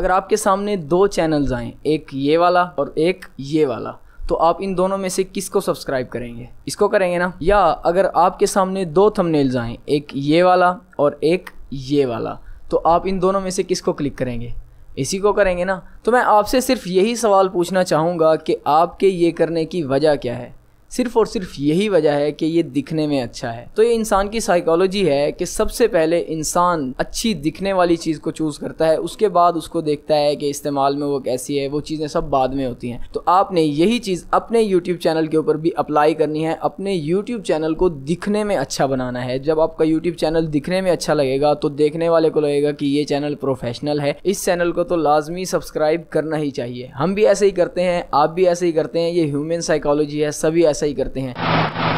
अगर आपके सामने दो चैनल्स आएँ एक ये वाला और एक ये वाला तो आप इन दोनों में से किसको सब्सक्राइब करेंगे इसको करेंगे ना या अगर आपके सामने दो थंबनेल्स आएँ एक ये वाला और एक ये वाला तो आप इन दोनों में से किसको क्लिक करेंगे इसी को करेंगे ना तो मैं आपसे सिर्फ यही सवाल पूछना चाहूँगा कि आपके ये करने की वजह क्या है सिर्फ और सिर्फ यही वजह है कि ये दिखने में अच्छा है तो ये इंसान की साइकोलॉजी है कि सबसे पहले इंसान अच्छी दिखने वाली चीज़ को चूज़ करता है उसके बाद उसको देखता है कि इस्तेमाल में वो कैसी है वो चीज़ें सब बाद में होती हैं तो आपने यही चीज़ अपने यूट्यूब चैनल के ऊपर भी अप्लाई करनी है अपने यूट्यूब चैनल को दिखने में अच्छा बनाना है जब आपका यूट्यूब चैनल दिखने में अच्छा लगेगा तो देखने वाले को लगेगा कि ये चैनल प्रोफेशनल है इस चैनल को तो लाजमी सब्सक्राइब करना ही चाहिए हम भी ऐसे ही करते हैं आप भी ऐसे ही करते हैं ये ह्यूमन साइकोलॉजी है सभी ऐसे ऐसा ही करते हैं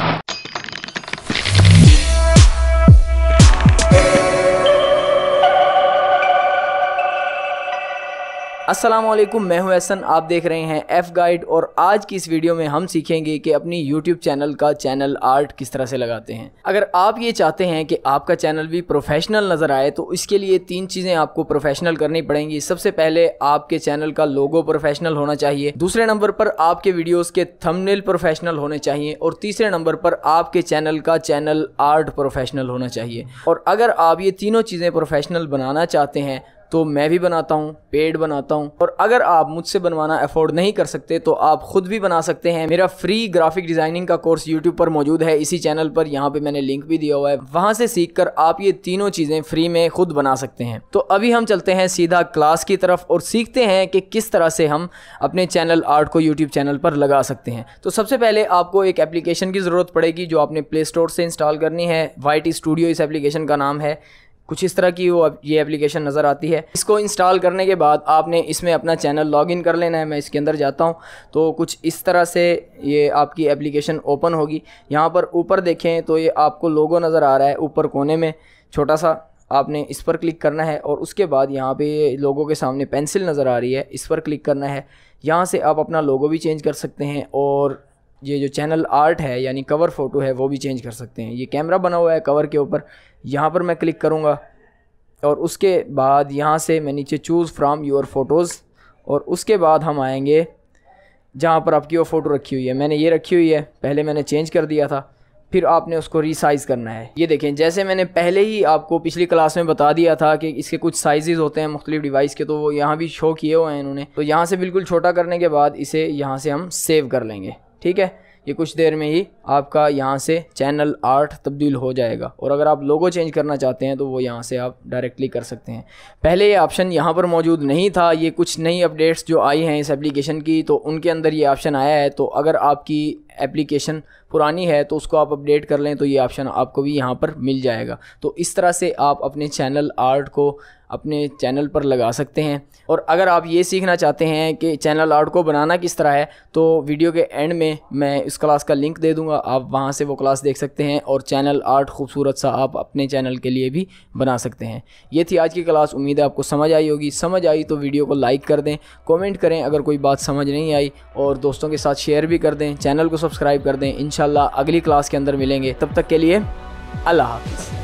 असलम मैं हूं एहसन आप देख रहे हैं एफ़ गाइड और आज की इस वीडियो में हम सीखेंगे कि अपनी यूट्यूब चैनल का चैनल आर्ट किस तरह से लगाते हैं अगर आप ये चाहते हैं कि आपका चैनल भी प्रोफेशनल नज़र आए तो इसके लिए तीन चीज़ें आपको प्रोफेशनल करनी पड़ेंगी सबसे पहले आपके चैनल का लोगो प्रोफेशनल होना चाहिए दूसरे नंबर पर आपके वीडियोज़ के थमनेल प्रोफेशनल होने चाहिए और तीसरे नंबर पर आपके चैनल का चैनल आर्ट प्रोफेशनल होना चाहिए और अगर आप ये तीनों चीज़ें प्रोफेशनल बनाना चाहते हैं तो मैं भी बनाता हूँ पेड बनाता हूँ और अगर आप मुझसे बनवाना अफोर्ड नहीं कर सकते तो आप खुद भी बना सकते हैं मेरा फ्री ग्राफिक डिज़ाइनिंग का कोर्स यूट्यूब पर मौजूद है इसी चैनल पर यहाँ पे मैंने लिंक भी दिया हुआ है वहाँ से सीख कर आप ये तीनों चीज़ें फ्री में खुद बना सकते हैं तो अभी हम चलते हैं सीधा क्लास की तरफ और सीखते हैं कि किस तरह से हम अपने चैनल आर्ट को यूट्यूब चैनल पर लगा सकते हैं तो सबसे पहले आपको एक एप्लीकेशन की ज़रूरत पड़ेगी जो आपने प्ले स्टोर से इंस्टॉल करनी है वाई स्टूडियो इस एप्लीकेशन का नाम है कुछ इस तरह की वो ये एप्लीकेशन नज़र आती है इसको इंस्टॉल करने के बाद आपने इसमें अपना चैनल लॉगिन कर लेना है मैं इसके अंदर जाता हूँ तो कुछ इस तरह से ये आपकी एप्लीकेशन ओपन होगी यहाँ पर ऊपर देखें तो ये आपको लोगो नज़र आ रहा है ऊपर कोने में छोटा सा आपने इस पर क्लिक करना है और उसके बाद यहाँ पे लोगों के सामने पेंसिल नज़र आ रही है इस पर क्लिक करना है यहाँ से आप अपना लोगो भी चेंज कर सकते हैं और ये जो चैनल आर्ट है यानी कवर फ़ोटो है वो भी चेंज कर सकते हैं ये कैमरा बना हुआ है कवर के ऊपर यहाँ पर मैं क्लिक करूँगा और उसके बाद यहाँ से मैं नीचे चूज़ फ्राम योर फ़ोटोज़ और उसके बाद हम आएँगे जहाँ पर आपकी वो फ़ोटो रखी हुई है मैंने ये रखी हुई है पहले मैंने चेंज कर दिया था फिर आपने उसको रिसाइज़ करना है ये देखें जैसे मैंने पहले ही आपको पिछली क्लास में बता दिया था कि इसके कुछ साइजेज़ होते हैं मुख्तलिफ डिवाइस के तो वो यहाँ भी शो किए हुए हैं इन्होंने तो यहाँ से बिल्कुल छोटा करने के बाद इसे यहाँ से हम सेव कर लेंगे ठीक है ये कुछ देर में ही आपका यहाँ से चैनल आर्ट तब्दील हो जाएगा और अगर आप लोगो चेंज करना चाहते हैं तो वो यहाँ से आप डायरेक्टली कर सकते हैं पहले ये ऑप्शन यहाँ पर मौजूद नहीं था ये कुछ नई अपडेट्स जो आई हैं इस एप्लीकेशन की तो उनके अंदर ये ऑप्शन आया है तो अगर आपकी एप्लीकेशन पुरानी है तो उसको आप अपडेट कर लें तो ये ऑप्शन आपको भी यहाँ पर मिल जाएगा तो इस तरह से आप अपने चैनल आर्ट को अपने चैनल पर लगा सकते हैं और अगर आप ये सीखना चाहते हैं कि चैनल आर्ट को बनाना किस तरह है तो वीडियो के एंड में मैं इस क्लास का लिंक दे दूँगा आप वहाँ से वो क्लास देख सकते हैं और चैनल आर्ट खूबसूरत सा आप अपने चैनल के लिए भी बना सकते हैं ये थी आज की क्लास उम्मीद है आपको समझ आई होगी समझ आई तो वीडियो को लाइक कर दें कॉमेंट करें अगर कोई बात समझ नहीं आई और दोस्तों के साथ शेयर भी कर दें चैनल को सब्सक्राइब कर दें इनशाला अगली क्लास के अंदर मिलेंगे तब तक के लिए अल्लाह हाफिज़